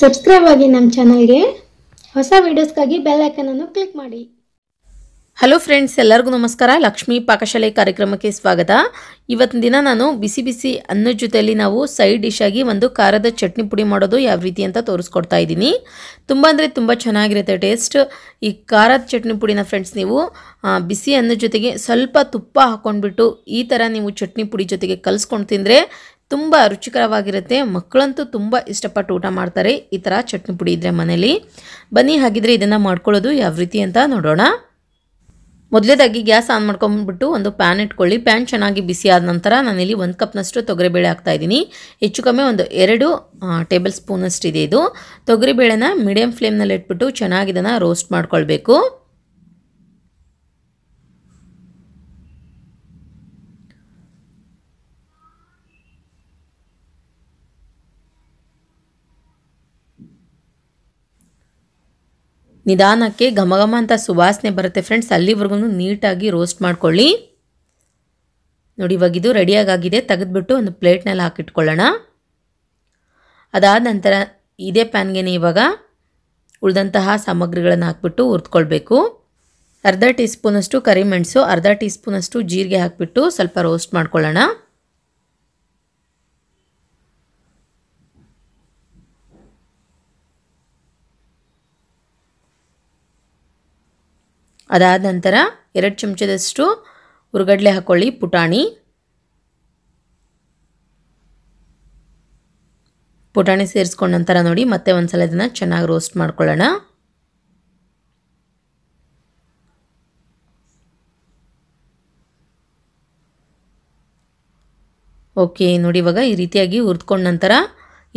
Subscribe ಆಗಿ ನಮ್ಮ ಚಾನಲ್ಗೆ ಹೊಸ ವೀಡಿಯೋಸ್ಗಾಗಿ ಬೆಲ್ ಐಕನನ್ನು ಕ್ಲಿಕ್ ಮಾಡಿ ಹಲೋ ಫ್ರೆಂಡ್ಸ್ ಎಲ್ಲರಿಗೂ ನಮಸ್ಕಾರ ಲಕ್ಷ್ಮೀ ಪಾಕಶಾಲೆ ಕಾರ್ಯಕ್ರಮಕ್ಕೆ ಸ್ವಾಗತ ಇವತ್ತಿನ ದಿನ ನಾನು ಬಿಸಿ ಬಿಸಿ ಅನ್ನದ ಜೊತೆಯಲ್ಲಿ ನಾವು ಸೈಡ್ ಡಿಶ್ ಆಗಿ ಒಂದು ಖಾರದ ಚಟ್ನಿ ಪುಡಿ ಮಾಡೋದು ಯಾವ ರೀತಿ ಅಂತ ತೋರಿಸ್ಕೊಡ್ತಾ ಇದ್ದೀನಿ ತುಂಬ ಅಂದರೆ ತುಂಬ ಚೆನ್ನಾಗಿರುತ್ತೆ ಟೇಸ್ಟ್ ಈ ಖಾರದ ಚಟ್ನಿ ಪುಡಿನ ಫ್ರೆಂಡ್ಸ್ ನೀವು ಬಿಸಿ ಅನ್ನದ ಜೊತೆಗೆ ಸ್ವಲ್ಪ ತುಪ್ಪ ಹಾಕ್ಕೊಂಡ್ಬಿಟ್ಟು ಈ ಥರ ನೀವು ಚಟ್ನಿ ಪುಡಿ ಜೊತೆಗೆ ಕಲಿಸ್ಕೊಂಡು ತಿಂದರೆ ತುಂಬ ರುಚಿಕರವಾಗಿರುತ್ತೆ ಮಕ್ಕಳಂತೂ ತುಂಬ ಇಷ್ಟಪಟ್ಟು ಊಟ ಮಾಡ್ತಾರೆ ಈ ಥರ ಚಟ್ನಿ ಪುಡಿ ಇದ್ದರೆ ಮನೇಲಿ ಬನ್ನಿ ಹಾಗಿದ್ರೆ ಇದನ್ನು ಮಾಡ್ಕೊಳ್ಳೋದು ಯಾವ ರೀತಿ ಅಂತ ನೋಡೋಣ ಮೊದಲೇದಾಗಿ ಗ್ಯಾಸ್ ಆನ್ ಮಾಡ್ಕೊಂಡ್ಬಿಟ್ಟು ಒಂದು ಪ್ಯಾನ್ ಇಟ್ಕೊಳ್ಳಿ ಪ್ಯಾನ್ ಚೆನ್ನಾಗಿ ಬಿಸಿ ಆದ ನಂತರ ನಾನಿಲ್ಲಿ ಒಂದು ಕಪ್ನಷ್ಟು ತೊಗರಿಬೇಳೆ ಹಾಕ್ತಾಯಿದ್ದೀನಿ ಹೆಚ್ಚು ಕಮ್ಮಿ ಒಂದು ಎರಡು ಟೇಬಲ್ ಸ್ಪೂನಷ್ಟಿದೆ ಇದು ತೊಗರಿಬೇಳೆನ ಮೀಡಿಯಮ್ ಫ್ಲೇಮ್ನಲ್ಲಿ ಇಟ್ಬಿಟ್ಟು ಚೆನ್ನಾಗಿ ಇದನ್ನು ರೋಸ್ಟ್ ಮಾಡ್ಕೊಳ್ಬೇಕು ನಿಧಾನಕ್ಕೆ ಘಮಘಮ ಅಂತ ಸುವಾಸನೆ ಬರುತ್ತೆ ಫ್ರೆಂಡ್ಸ್ ಅಲ್ಲಿವರೆಗೂ ನೀಟಾಗಿ ರೋಸ್ಟ್ ಮಾಡ್ಕೊಳ್ಳಿ ನೋಡಿ ಇವಾಗ ಇದು ರೆಡಿಯಾಗಾಗಿದೆ ತೆಗೆದುಬಿಟ್ಟು ಒಂದು ಪ್ಲೇಟ್ನಲ್ಲಿ ಹಾಕಿಟ್ಕೊಳ್ಳೋಣ ಅದಾದ ನಂತರ ಇದೇ ಪ್ಯಾನ್ಗೆ ಇವಾಗ ಉಳಿದಂತಹ ಸಾಮಗ್ರಿಗಳನ್ನು ಹಾಕಿಬಿಟ್ಟು ಹುರ್ದ್ಕೊಳ್ಬೇಕು ಅರ್ಧ ಟೀ ಸ್ಪೂನಷ್ಟು ಕರಿಮೆಣಸು ಅರ್ಧ ಟೀ ಸ್ಪೂನಷ್ಟು ಜೀರಿಗೆ ಹಾಕಿಬಿಟ್ಟು ಸ್ವಲ್ಪ ರೋಸ್ಟ್ ಮಾಡ್ಕೊಳ್ಳೋಣ ಅದಾದ ನಂತರ ಎರಡು ಚಮಚದಷ್ಟು ಉರ್ಗಡ್ಲೆ ಹಾಕ್ಕೊಳ್ಳಿ ಪುಟಾಣಿ ಪುಟಾಣಿ ಸೇರಿಸ್ಕೊಂಡ ನಂತರ ನೋಡಿ ಮತ್ತೆ ಒಂದು ಸಲ ಇದನ್ನು ಚೆನ್ನಾಗಿ ರೋಸ್ಟ್ ಮಾಡ್ಕೊಳ್ಳೋಣ ಓಕೆ ನೋಡಿ ಇವಾಗ ಈ ರೀತಿಯಾಗಿ ಹುರಿದ್ಕೊಂಡ ನಂತರ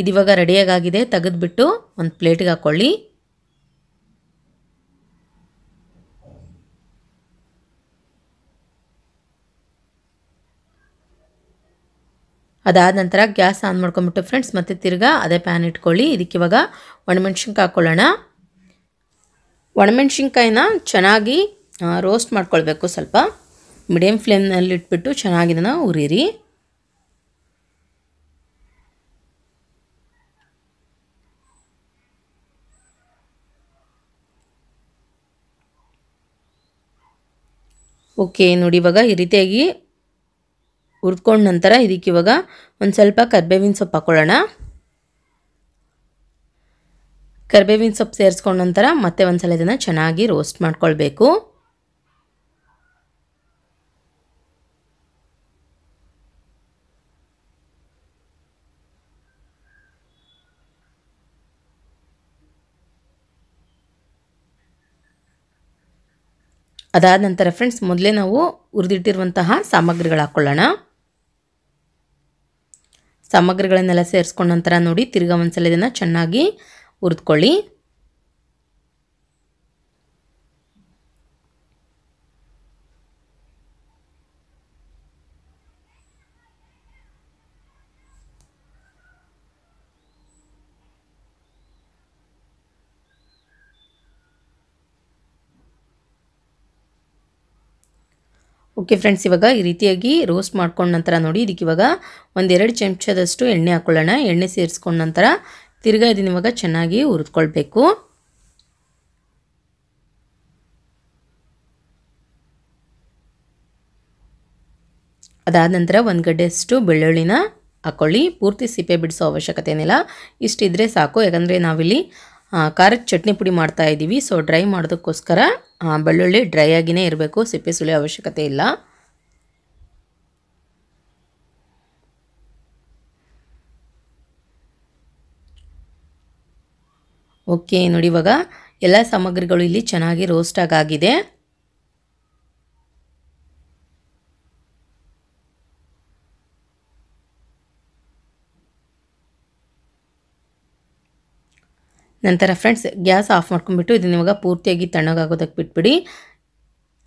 ಇದಿವಾಗ ರೆಡಿಯಾಗಾಗಿದೆ ತೆಗೆದುಬಿಟ್ಟು ಒಂದು ಪ್ಲೇಟಿಗೆ ಹಾಕ್ಕೊಳ್ಳಿ ಅದಾದ ನಂತರ ಗ್ಯಾಸ್ ಆನ್ ಮಾಡ್ಕೊಂಬಿಟ್ಟು ಫ್ರೆಂಡ್ಸ್ ಮತ್ತೆ ತಿರ್ಗಾ ಅದೇ ಪ್ಯಾನ್ ಇಟ್ಕೊಳ್ಳಿ ಇದಕ್ಕೆ ಇವಾಗ ಒಣಮೆಣ್ಸಿನ್ಕಾಯಿ ಹಾಕ್ಕೊಳ್ಳೋಣ ಒಣಮೆಣ್ಸಿನ್ಕಾಯಿನ ಚೆನ್ನಾಗಿ ರೋಸ್ಟ್ ಮಾಡ್ಕೊಳ್ಬೇಕು ಸ್ವಲ್ಪ ಮೀಡಿಯಮ್ ಫ್ಲೇಮ್ನಲ್ಲಿ ಇಟ್ಬಿಟ್ಟು ಚೆನ್ನಾಗಿ ಇದನ್ನು ಉರಿರಿ ಓಕೆ ನೋಡಿ ಇವಾಗ ಈ ರೀತಿಯಾಗಿ ಹುರ್ಕೊಂಡ ನಂತರ ಇದಕ್ಕೆ ಇವಾಗ ಒಂದು ಸ್ವಲ್ಪ ಕರ್ಬೇವಿನ ಸೊಪ್ಪು ಹಾಕೊಳ್ಳೋಣ ಕರ್ಬೇವಿನ ಸೊಪ್ಪು ಸೇರಿಸ್ಕೊಂಡ ನಂತರ ಮತ್ತೆ ಒಂದು ಸಲ ಇದನ್ನು ಚೆನ್ನಾಗಿ ರೋಸ್ಟ್ ಮಾಡ್ಕೊಳ್ಬೇಕು ಅದಾದ ನಂತರ ಫ್ರೆಂಡ್ಸ್ ಮೊದಲೇ ನಾವು ಹುರಿದಿಟ್ಟಿರುವಂತಹ ಸಾಮಗ್ರಿಗಳು ಹಾಕ್ಕೊಳ್ಳೋಣ ಸಾಮಗ್ರಿಗಳನ್ನೆಲ್ಲ ಸೇರಿಸ್ಕೊಂಡ ನಂತರ ನೋಡಿ ತಿರ್ಗಾ ಒಂದ್ಸಲ ಇದನ್ನ ಚೆನ್ನಾಗಿ ಹುರಿದ್ಕೊಳ್ಳಿ ಓಕೆ ಫ್ರೆಂಡ್ಸ್ ಇವಾಗ ಈ ರೀತಿಯಾಗಿ ರೋಸ್ಟ್ ಮಾಡ್ಕೊಂಡ ನಂತರ ನೋಡಿ ಇದಕ್ಕೆ ಇವಾಗ ಒಂದೆರಡು ಚಮಚದಷ್ಟು ಎಣ್ಣೆ ಹಾಕ್ಕೊಳ್ಳೋಣ ಎಣ್ಣೆ ಸೇರಿಸ್ಕೊಂಡ ನಂತರ ತಿರ್ಗಾ ಇದನ್ನ ಇವಾಗ ಚೆನ್ನಾಗಿ ಹುರಿದ್ಕೊಳ್ಬೇಕು ಅದಾದ ನಂತರ ಒಂದು ಗಡ್ಡೆಯಷ್ಟು ಬೆಳ್ಳುಳ್ಳಿನ ಹಾಕ್ಕೊಳ್ಳಿ ಪೂರ್ತಿ ಸಿಪ್ಪೆ ಬಿಡಿಸೋ ಅವಶ್ಯಕತೆ ಏನಿಲ್ಲ ಇಷ್ಟಿದ್ರೆ ಸಾಕು ಯಾಕಂದರೆ ನಾವಿಲ್ಲಿ ಖಾರದ ಚಟ್ನಿ ಪುಡಿ ಮಾಡ್ತಾ ಇದ್ದೀವಿ ಸೊ ಡ್ರೈ ಮಾಡೋದಕ್ಕೋಸ್ಕರ ಬೆಳ್ಳುಳ್ಳಿ ಡ್ರೈ ಆಗಿನೇ ಇರಬೇಕು ಸಿಪ್ಪೆ ಸುಳಿ ಅವಶ್ಯಕತೆ ಇಲ್ಲ ಓಕೆ ನೋಡಿ ಇವಾಗ ಎಲ್ಲ ಸಾಮಗ್ರಿಗಳು ಇಲ್ಲಿ ಚೆನ್ನಾಗಿ ರೋಸ್ಟಾಗಿ ಆಗಿದೆ ನಂತರ ಫ್ರೆಂಡ್ಸ್ ಗ್ಯಾಸ್ ಆಫ್ ಮಾಡ್ಕೊಂಡ್ಬಿಟ್ಟು ಇದನ್ನ ಇವಾಗ ಪೂರ್ತಿಯಾಗಿ ತಣ್ಣಗಾಗೋದಕ್ಕೆ ಬಿಟ್ಬಿಡಿ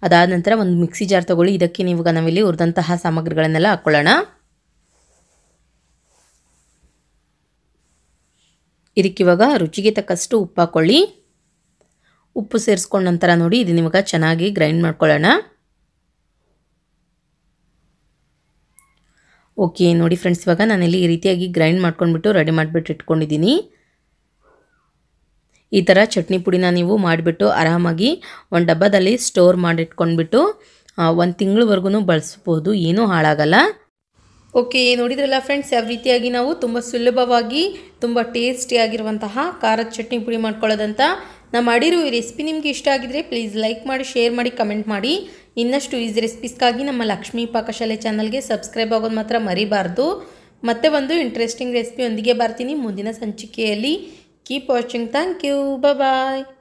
ಅದಾದ ನಂತರ ಒಂದು ಮಿಕ್ಸಿ ಜಾರ್ ತೊಗೊಳ್ಳಿ ಇದಕ್ಕೆ ನೀವಾಗ ನಾವಿಲ್ಲಿ ಹುರಿದಂತಹ ಸಾಮಗ್ರಿಗಳನ್ನೆಲ್ಲ ಹಾಕ್ಕೊಳ್ಳೋಣ ಇದಕ್ಕಿವಾಗ ರುಚಿಗೆ ತಕ್ಕಷ್ಟು ಉಪ್ಪು ಹಾಕ್ಕೊಳ್ಳಿ ಉಪ್ಪು ಸೇರಿಸ್ಕೊಂಡ ನಂತರ ನೋಡಿ ಇದನ್ನ ಇವಾಗ ಚೆನ್ನಾಗಿ ಗ್ರೈಂಡ್ ಮಾಡ್ಕೊಳ್ಳೋಣ ಓಕೆ ನೋಡಿ ಫ್ರೆಂಡ್ಸ್ ಇವಾಗ ನಾನಿಲ್ಲಿ ಈ ರೀತಿಯಾಗಿ ಗ್ರೈಂಡ್ ಮಾಡ್ಕೊಂಡ್ಬಿಟ್ಟು ರೆಡಿ ಮಾಡಿಬಿಟ್ಟು ಇಟ್ಕೊಂಡಿದ್ದೀನಿ ಈ ಥರ ಚಟ್ನಿ ಪುಡಿನ ನೀವು ಮಾಡಿಬಿಟ್ಟು ಆರಾಮಾಗಿ ಒಂದು ಡಬ್ಬದಲ್ಲಿ ಸ್ಟೋರ್ ಮಾಡಿಟ್ಕೊಂಡ್ಬಿಟ್ಟು ಒಂದು ತಿಂಗಳವರೆಗೂ ಬಳಸ್ಬೋದು ಏನೂ ಹಾಳಾಗಲ್ಲ ಓಕೆ ನೋಡಿದ್ರಲ್ಲ ಫ್ರೆಂಡ್ಸ್ ಯಾವ ರೀತಿಯಾಗಿ ನಾವು ತುಂಬ ಸುಲಭವಾಗಿ ತುಂಬ ಟೇಸ್ಟಿಯಾಗಿರುವಂತಹ ಖಾರದ ಚಟ್ನಿ ಪುಡಿ ಮಾಡ್ಕೊಳ್ಳೋದಂತ ನಾನು ಮಾಡಿರೋ ಈ ರೆಸಿಪಿ ನಿಮಗೆ ಇಷ್ಟ ಆಗಿದ್ರೆ ಪ್ಲೀಸ್ ಲೈಕ್ ಮಾಡಿ ಶೇರ್ ಮಾಡಿ ಕಮೆಂಟ್ ಮಾಡಿ ಇನ್ನಷ್ಟು ಈಸಿ ರೆಸಿಪೀಸ್ಗಾಗಿ ನಮ್ಮ ಲಕ್ಷ್ಮೀ ಪಾಕಶಾಲೆ ಚಾನಲ್ಗೆ ಸಬ್ಸ್ಕ್ರೈಬ್ ಆಗೋದು ಮಾತ್ರ ಮರಿಬಾರ್ದು ಮತ್ತೆ ಒಂದು ಇಂಟ್ರೆಸ್ಟಿಂಗ್ ರೆಸಿಪಿಯೊಂದಿಗೆ ಬರ್ತೀನಿ ಮುಂದಿನ ಸಂಚಿಕೆಯಲ್ಲಿ Keep watching. Thank you. Bye bye.